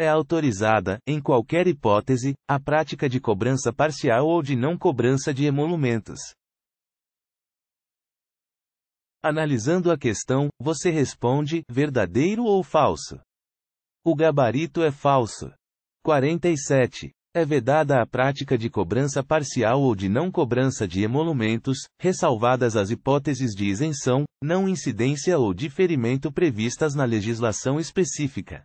É autorizada, em qualquer hipótese, a prática de cobrança parcial ou de não cobrança de emolumentos. Analisando a questão, você responde: verdadeiro ou falso? O gabarito é falso. 47. É vedada a prática de cobrança parcial ou de não cobrança de emolumentos, ressalvadas as hipóteses de isenção, não incidência ou diferimento previstas na legislação específica.